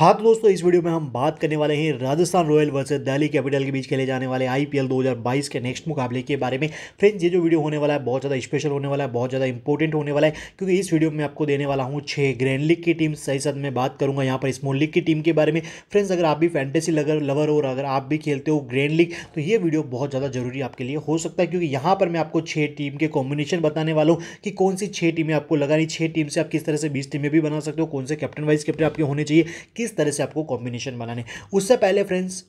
हाँ तो दोस्तों इस वीडियो में हम बात करने वाले हैं Rajasthan Royal versus Delhi Capital के बीच खेले जाने वाले आईपीएल 2022 के नेक्स्ट मुकाबले के बारे में फ्रेंड्स ये जो वीडियो होने वाला है बहुत ज़्यादा स्पेशल होने वाला है बहुत ज़्यादा इंपॉर्टेंट होने वाला है क्योंकि इस वीडियो में आपको देने वाला हूँ छः ग्रैंड लीग की टीम सही साथ मैं बात करूँगा यहाँ पर स्मॉल लीग की टीम के बारे में फ्रेंड्स अगर आप भी फैंटेसी लगर लवर और अगर आप भी खेलते हो ग्रैंड लीग तो ये वीडियो बहुत ज़्यादा जरूरी आपके लिए हो सकता है क्योंकि यहाँ पर मैं आपको छः टीम के कॉम्बिनेशन बताने वाला हूँ कि कौन सी छः टीमें आपको लगानी छः टीम से आप किस तरह से बीस टीमें भी बना सकते हो कौन से कैप्टन वाइस कैप्टन आपके होने चाहिए किस तरह से आपको कॉम्बिनेशन बनाने उससे पहले फ्रेंड्स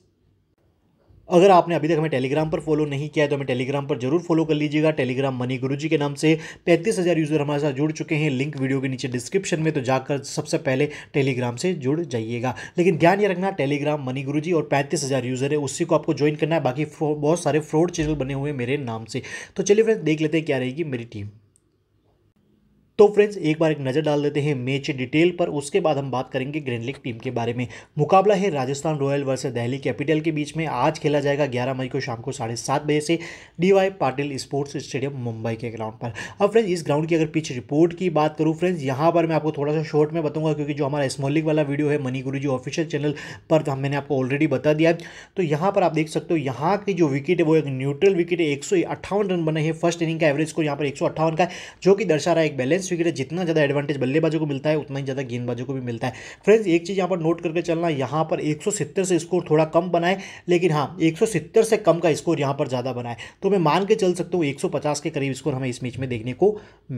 अगर आपने अभी तक हमें टेलीग्राम पर फॉलो नहीं किया है तो हमें टेलीग्राम पर जरूर फॉलो कर लीजिएगा टेलीग्राम मनी गुरु जी के नाम से 35,000 हज़ार यूज़र हमारे साथ जुड़ चुके हैं लिंक वीडियो के नीचे डिस्क्रिप्शन में तो जाकर सबसे पहले टेलीग्राम से जुड़ जाइएगा लेकिन ध्यान ये रखना टेलीग्राम मनी गुरु जी और पैंतीस हज़ार यूज़र है उसी को आपको ज्वाइन करना है बाकी बहुत सारे फ्रॉड चैनल बने हुए हैं मेरे नाम से तो चलिए फ्रेंड देख लेते हैं क्या रहेगी मेरी टीम तो फ्रेंड्स एक बार एक नज़र डाल देते हैं मैच डिटेल पर उसके बाद हम बात करेंगे ग्रैंड लीग टीम के बारे में मुकाबला है Rajasthan Royal versus Delhi Capital के बीच में आज खेला जाएगा 11 मई को शाम को साढ़े सात बजे से DY Patil sports stadium Mumbai के ग्राउंड पर अब फ्रेंड्स इस ग्राउंड की अगर पिच रिपोर्ट की बात करूँ फ्रेंड्स यहाँ पर मैं आपको थोड़ा सा शॉर्ट में बताऊँगा क्योंकि जो हमारा स्मॉल लीग वाला वीडियो है Money Guru ji official channel पर तो मैंने आपको ऑलरेडी बता दिया तो यहाँ पर आप देख सकते हो यहाँ की जो विकेट है वो एक न्यूट्रल विकेट है एक रन बने हैं फर्स्ट इनिंग का एवरेज को यहाँ पर एक का जो कि दर्शा रहा है एक बैलेंस एडवांटेज क्रिकेट जितना ज़्यादा एडवांटेज बल्लेबाजों को मिलता है उतना ही ज़्यादा गेंदबाजों को भी मिलता है फ्रेंड्स एक चीज़ यहाँ पर नोट करके चलना यहाँ पर एक से स्कोर थोड़ा कम बनाए लेकिन हाँ एक से कम का स्कोर यहाँ पर ज़्यादा बनाए तो मैं मान के चल सकता हूँ एक के करीब स्कोर हमें इस मैच में देखने को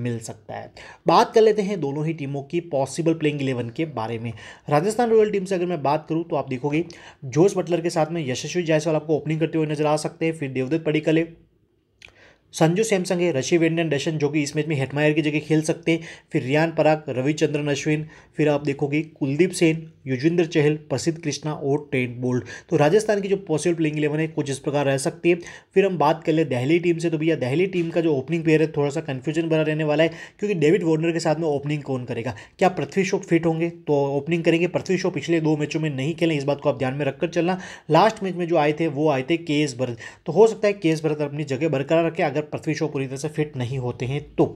मिल सकता है बात कर लेते हैं दोनों ही टीमों की पॉसिबल प्लेइंग इलेवन के बारे में राजस्थान रॉयल टीम से अगर मैं बात करूँ तो आप देखोगे जोश बटलर के साथ में यशस्वी जायसवाल आपको ओपनिंग करते हुए नजर आ सकते हैं फिर देवदत्त पडिकले संजू सैमसंग है रशी वेंडन डशन जो कि इस मैच में हेटमायर की जगह खेल सकते हैं फिर रियान पराग रविचंद्रन अश्विन फिर आप देखोगे कुलदीप सेन युजविंदर चहल प्रसिद्ध कृष्णा और टेंट बोल्ड तो राजस्थान की जो पॉसिबल प्लेइंग इलेवन है कुछ इस प्रकार रह सकती है फिर हम बात कर ले दहली टीम से तो भैया दहली टीम का जो ओपनिंग प्लेयर है थोड़ा सा कन्फ्यूजन भरा रहने वाला है क्योंकि डेविड वॉर्नर के साथ में ओपनिंग कौन करेगा क्या पृथ्वी शो फिट होंगे तो ओपनिंग करेंगे पृथ्वी शो पिछले दो मैचों में नहीं खेले इस बात को आप ध्यान में रखकर चलना लास्ट मैच में जो आए थे वो आए थे के एस भरत तो हो सकता है के एस भरत अपनी जगह बरकरार रखे अगर पृथ्वी शो पूरी तरह से फिट नहीं होते हैं तो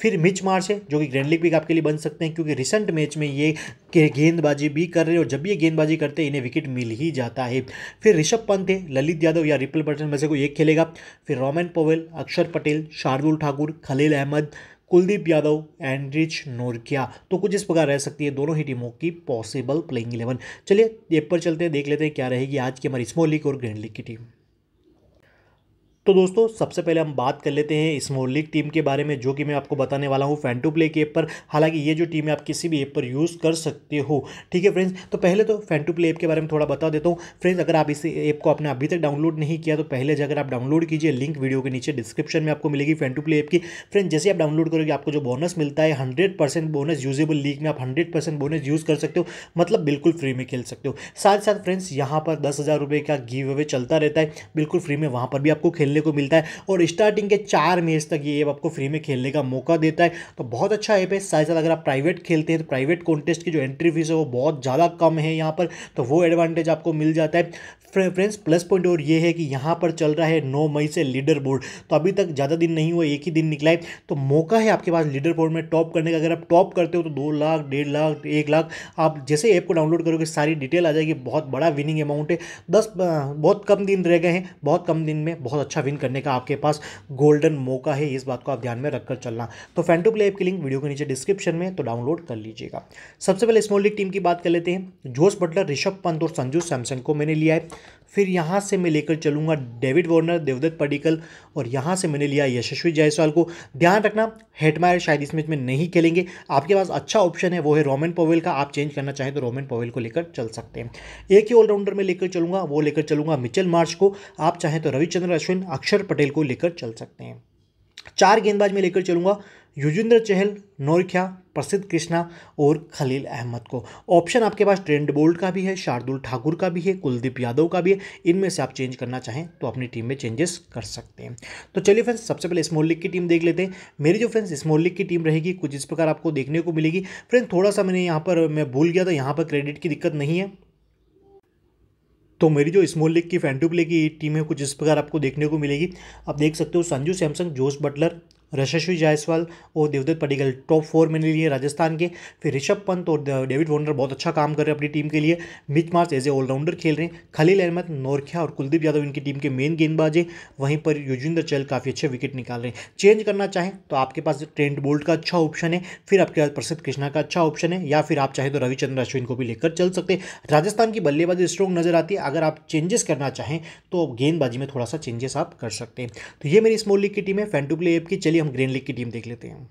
फिर मिच मार्च है जो कि ग्रैंड लीग भी आपके लिए बन सकते हैं क्योंकि रिसेंट मैच में ये गेंदबाजी भी कर कर रहे हैं और जब ये गेंदबाजी करते हैं इन्हें विकेट मिल ही जाता है फिर ऋषभ पंत है ललित यादव या रिपल पटेल में से कोई एक खेलेगा फिर Rovman Powell Akshar Patel Shardul Thakur Khaleel Ahmed Kuldeep Yadav Anrich Nortje तो कुछ इस प्रकार रह सकती है दोनों ही टीमों की पॉसिबल प्लेइंग इलेवन चलिए एप पर चलते हैं देख लेते हैं क्या रहेगी आज की हमारी स्मॉल लीग और ग्रैंड लीग की टीम तो दोस्तों सबसे पहले हम बात कर लेते हैं इस लीग टीम के बारे में जो कि मैं आपको बताने वाला हूँ फैन टू प्ले के ऐप पर हालांकि ये जो टीम है आप किसी भी ऐप पर यूज़ कर सकते हो ठीक है फ्रेंड्स तो पहले तो फैन टू प्ले ऐप के बारे में थोड़ा बता देता हूँ फ्रेंड्स अगर आप इस ऐप को आपने अभी तक डाउनलोड नहीं किया तो पहले जाकर आप डाउनलोड कीजिए लिंक वीडियो के नीचे डिस्क्रिप्शन में आपको मिलेगी फैन टू प्ले ऐप की फ्रेंड जैसे आप डाउनलोड करोगे आपको जो बोनस मिलता है hundred percent bonus usable league में आप हंड्रेड परसेंट बोनस यूज़ कर सकते हो मतलब बिल्कुल फ्री में खेल सकते हो साथ साथ फ्रेंड्स यहाँ पर दस हज़ार रुपये का गिव अवे चलता रहता है बिल्कुल फ्री में वहाँ पर भी आपको खेल खेलने को मिलता है और स्टार्टिंग के चार मैच तक ये ऐप आपको फ्री में खेलने का मौका देता है तो बहुत अच्छा ऐप है साथ साथ अगर आप प्राइवेट खेलते हैं तो प्राइवेट कॉन्टेस्ट की जो एंट्री फीस है वो बहुत ज़्यादा कम है यहाँ पर तो वो एडवांटेज आपको मिल जाता है फ्रेंड्स प्लस पॉइंट और ये है कि यहाँ पर चल रहा है नौ मई से लीडर बोर्ड तो अभी तक ज़्यादा दिन नहीं हुआ एक ही दिन निकला है तो मौका है आपके पास लीडर बोर्ड में टॉप करने का अगर आप टॉप करते हो तो दो लाख डेढ़ लाख एक लाख आप जैसे ऐप को डाउनलोड करोगे सारी डिटेल आ जाएगी बहुत बड़ा विनिंग अमाउंट है दस बहुत कम दिन रह गए हैं बहुत कम दिन में बहुत अच्छा अच्छा विन करने का आपके पास गोल्डन मौका है इस बात को आप ध्यान में रखकर चलना तो फैंटो प्ले ऐप की लिंक वीडियो के नीचे डिस्क्रिप्शन में तो डाउनलोड कर लीजिएगा सबसे पहले स्मॉल लीग टीम की बात कर लेते हैं जोस बटलर ऋषभ पंत और संजू सैमसन को मैंने लिया है फिर यहाँ से मैं लेकर चलूँगा डेविड वॉर्नर देवदत्त पडिकल और यहाँ से मैंने लिया यशस्वी जायसवाल को ध्यान रखना हेटमायर शायद इस मैच में नहीं खेलेंगे आपके पास अच्छा ऑप्शन है वो है रोमन पोवेल का आप चेंज करना चाहें तो रोमन पोवेल को लेकर चल सकते हैं एक ही ऑलराउंडर में लेकर चलूंगा वो लेकर चलूंगा मिचल मार्च को आप चाहें तो रविचंद्र अश्विन अक्षर पटेल को लेकर चल सकते हैं चार गेंदबाज में लेकर चलूंगा युजेंद्र चहल नौरख्या प्रसिद्ध कृष्णा और खलील अहमद को ऑप्शन आपके पास ट्रेंड बोल्ट का भी है शार्दुल ठाकुर का भी है कुलदीप यादव का भी है इनमें से आप चेंज करना चाहें तो अपनी टीम में चेंजेस कर सकते हैं तो चलिए फ्रेंड्स सबसे पहले स्मॉल लीग की टीम देख लेते हैं मेरी जो फ्रेंड्स स्मॉल लीग की टीम रहेगी कुछ इस प्रकार आपको देखने को मिलेगी फ्रेंड थोड़ा सा मैंने यहाँ पर मैं भूल गया था यहाँ पर क्रेडिट की दिक्कत नहीं है तो मेरी जो स्मॉल लीग की फैंटू प्ले की टीम है कुछ इस प्रकार आपको देखने को मिलेगी आप देख सकते हो Sanju Samson Jos Buttler Yashasvi Jaiswal और देवदत्त पडिगल टॉप फोर मैंने लिए राजस्थान के फिर ऋषभ पंत और डेविड वॉर्नर बहुत अच्छा काम कर रहे हैं अपनी टीम के लिए Mitch Marsh as a allrounder खेल रहे हैं खलील अहमद नौरख्या और कुलदीप यादव इनकी टीम के मेन गेंदबाज है वहीं पर युजिंदर चहल काफ़ी अच्छे विकेट निकाल रहे हैं चेंज करना चाहें तो आपके पास ट्रेंट बोल्ट का अच्छा ऑप्शन है फिर आपके पास प्रसिद्ध कृष्णा का अच्छा ऑप्शन है या फिर आप चाहें तो रविचंद्र अश्विन को भी लेकर चल सकते हैं राजस्थान की बल्लेबाजी स्ट्रॉन्ग नजर आती है अगर आप चेंजेस करना चाहें तो गेंदबाजी में थोड़ा सा चेंजेस आप कर सकते हैं तो ये मेरी स्मॉल लीग की टीम है फैन टू प्ले ऐप की चलिए हम ग्रीन लीग की टीम देख लेते हैं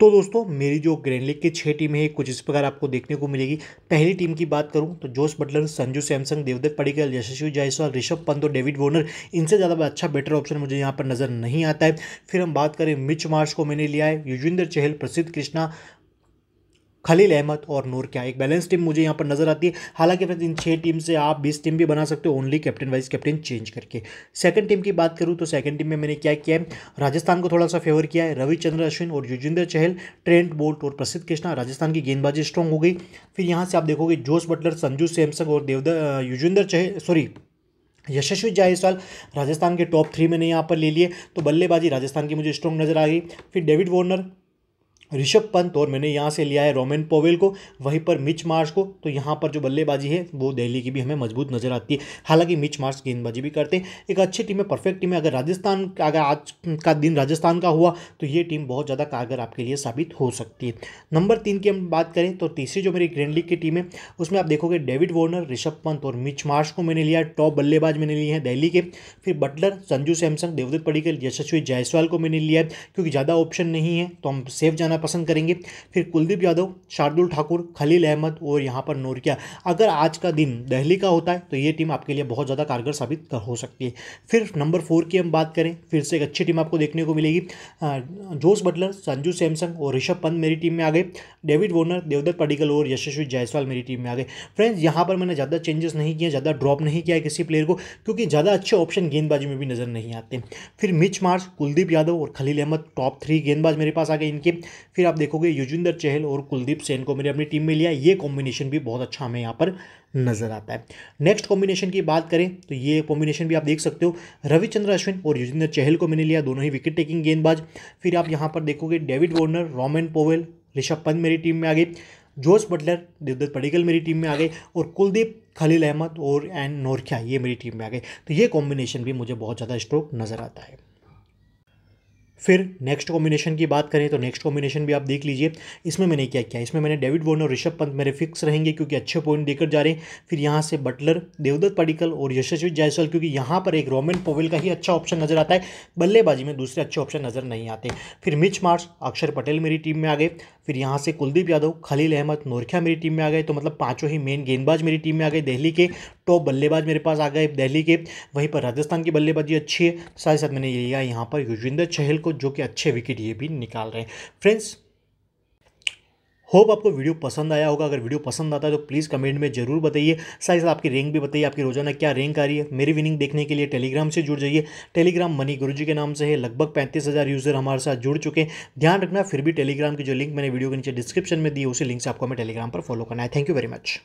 तो दोस्तों मेरी जो ग्रैंड लीग की छह टीमें हैं कुछ इस प्रकार आपको देखने को मिलेगी पहली टीम की बात करूं तो Jos Buttler Sanju Samson Devdutt Padikkal Yashasvi Jaiswal Rishabh Pant और डेविड वॉर्नर इनसे ज़्यादा अच्छा बेटर ऑप्शन मुझे यहाँ पर नज़र नहीं आता है फिर हम बात करें मिच मार्च को मैंने लिया है युजविंदर चहल प्रसिद्ध कृष्णा खलील अहमद और नूर क्या एक बैलेंस टीम मुझे यहाँ पर नजर आती है हालांकि फ्रेंड्स इन छह टीम से आप बीस टीम भी बना सकते हो only captain vice captain change करके सेकंड टीम की बात करूँ तो सेकंड टीम में मैंने क्या किया है राजस्थान को थोड़ा सा फेवर किया है रविचंद्र अश्विन और युजिंदर चहल ट्रेंट बोल्ट और प्रसिद्ध कृष्णा राजस्थान की गेंदबाजी स्ट्रांग हो गई फिर यहाँ से आप देखोगे जोश बटलर संजू सैमसंग और देवद युजिंदर चहल सॉरी यशस्वी जायसवाल राजस्थान के टॉप थ्री मैंने यहाँ पर ले लिए तो बल्लेबाजी राजस्थान की मुझे स्ट्रॉन्ग नजर आ गई फिर डेविड वॉर्नर ऋषभ पंत और मैंने यहाँ से लिया है रोमेन पोवेल को वहीं पर मिच मार्स को तो यहाँ पर जो बल्लेबाजी है वो दिल्ली की भी हमें मजबूत नजर आती है हालांकि मिच मार्स गेंदबाजी भी करते हैं एक अच्छी टीम है परफेक्ट टीम है अगर राजस्थान अगर आज का दिन राजस्थान का हुआ तो ये टीम बहुत ज़्यादा कारगर आपके लिए साबित हो सकती है नंबर तीन की हम बात करें तो तीसरी जो मेरी ग्रैंड लीग की टीम है उसमें आप देखोगे डेविड वॉर्नर ऋषभ पंत और मिच मार्स को मैंने लिया टॉप बल्लेबाज मैंने लिए हैं दिल्ली के फिर बटलर संजू सैमसंग देवदत्त पड़ीकर यशस्वी जायसवाल को मैंने लिया क्योंकि ज़्यादा ऑप्शन नहीं है तो हम सेफ जाना पसंद करेंगे फिर कुलदीप यादव शार्दुल ठाकुर खलील अहमद और यहाँ पर नोरकिया अगर आज का दिन दहली का होता है तो ये टीम आपके लिए बहुत ज़्यादा कारगर साबित हो सकती है फिर नंबर फोर की हम बात करें फिर से एक अच्छी टीम आपको देखने को मिलेगी जोस बटलर संजू सैमसंग और ऋषभ पंत मेरी टीम में आ गए डेविड वॉर्नर देवदत्त पडिकल और यशस्वी जायसवाल मेरी टीम में आ गए फ्रेंड्स यहाँ पर मैंने ज़्यादा चेंजेस नहीं किया ज़्यादा ड्रॉप नहीं किया किसी प्लेयर को क्योंकि ज़्यादा अच्छे ऑप्शन गेंदबाजी में भी नज़र नहीं आते फिर मिच मार्च कुलदीप यादव और खलील अहमद टॉप थ्री गेंदबाज मेरे पास आ गए इनके फिर आप देखोगे युजविंदर चहल और कुलदीप सेन को मैंने अपनी टीम में लिया ये कॉम्बिनेशन भी बहुत अच्छा हमें यहाँ पर नजर आता है नेक्स्ट कॉम्बिनेशन की बात करें तो ये कॉम्बिनेशन भी आप देख सकते हो रविचंद्र अश्विन और युजविंदर चहल को मैंने लिया दोनों ही विकेट टेकिंग गेंदबाज फिर आप यहाँ पर देखोगे David Warner Rovman Powell Rishabh Pant मेरी टीम में आ गए जोश बटलर देवदत्त पडिकल मेरी टीम में आ गए और कुलदीप खलील अहमद और एंड नोरखिया ये मेरी टीम में आ गए तो ये कॉम्बिनेशन भी मुझे बहुत ज़्यादा स्ट्रोक नज़र आता है फिर नेक्स्ट कॉम्बिनेशन की बात करें तो नेक्स्ट कॉम्बिनेशन भी आप देख लीजिए इसमें मैंने क्या किया इसमें मैंने डेविड वॉर्न और ऋषभ पंत मेरे फिक्स रहेंगे क्योंकि अच्छे पॉइंट देकर जा रहे हैं फिर यहाँ से बटलर देवदत्त पडिकल और यशस्वी जायसवाल क्योंकि यहाँ पर एक रोमन पोवेल का ही अच्छा ऑप्शन नजर आता है बल्लेबाजी में दूसरे अच्छे ऑप्शन नजर नहीं आते फिर मिच मार्च अक्षर पटेल मेरी टीम में आ गए फिर यहाँ से कुलदीप यादव खलील अहमद नोरखिया मेरी टीम में आ गए तो मतलब पाँचों ही मेन गेंदबाज मेरी टीम में आ गए दिल्ली के टॉप बल्लेबाज मेरे पास आ गए दिल्ली के वहीं पर राजस्थान की बल्लेबाजी अच्छी है साथ ही साथ मैंने ये लिया यहाँ पर युजविंदर चहल को जो कि अच्छे विकेट ये भी निकाल रहे हैं फ्रेंड्स होप आपको वीडियो पसंद आया होगा अगर वीडियो पसंद आता है तो प्लीज़ कमेंट में जरूर बताइए साथ ही साथ आपकी रैंक भी बताइए आपकी रोजाना क्या रैंक आ रही है मेरी विनिंग देखने के लिए टेलीग्राम से जुड़ जाइए टेलीग्राम मनी गुरु जी के नाम से है लगभग पैंतीस हज़ार यूज़र हमारे साथ जुड़ चुके हैं ध्यान रखना फिर भी टेलीग्राम की जो लिंक मैंने वीडियो के नीचे डिस्क्रिप्शन में दी उसी लिंक से आपको हमें टेलीग्राम पर फॉलो करना है थैंक यू वेरी मच